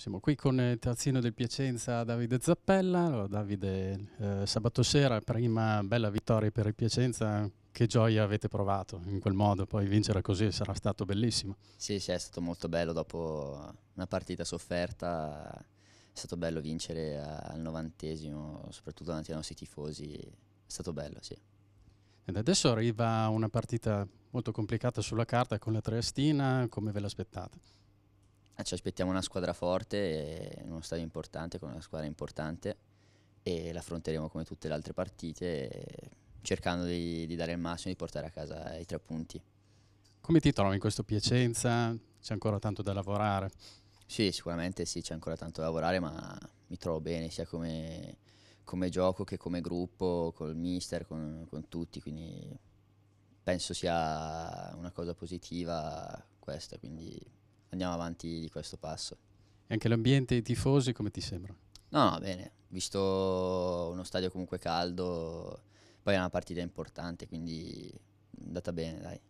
Siamo qui con il eh, terzino del Piacenza Davide Zappella. Allora, Davide, eh, sabato sera, prima bella vittoria per il Piacenza. Che gioia avete provato in quel modo, poi vincere così sarà stato bellissimo. Sì, sì, è stato molto bello dopo una partita sofferta. È stato bello vincere al novantesimo, soprattutto davanti ai nostri tifosi. È stato bello, sì. Ed adesso arriva una partita molto complicata sulla carta con la Triestina, come ve l'aspettate? Eh, ci aspettiamo una squadra forte, uno stadio importante, con una squadra importante e l'affronteremo come tutte le altre partite cercando di, di, dare il massimo, e di portare a casa i tre punti. Come ti trovi in questo Piacenza? C'è ancora tanto da lavorare? Sì, sicuramente sì, c'è ancora tanto da lavorare, ma mi trovo bene sia come, come gioco che come gruppo, col mister, con, con tutti, quindi penso sia una cosa positiva questa, quindi andiamo avanti di questo passo. E anche l'ambiente, i tifosi, come ti sembra? No, no, bene, visto uno stadio comunque caldo, poi è una partita importante, quindi è andata bene, dai.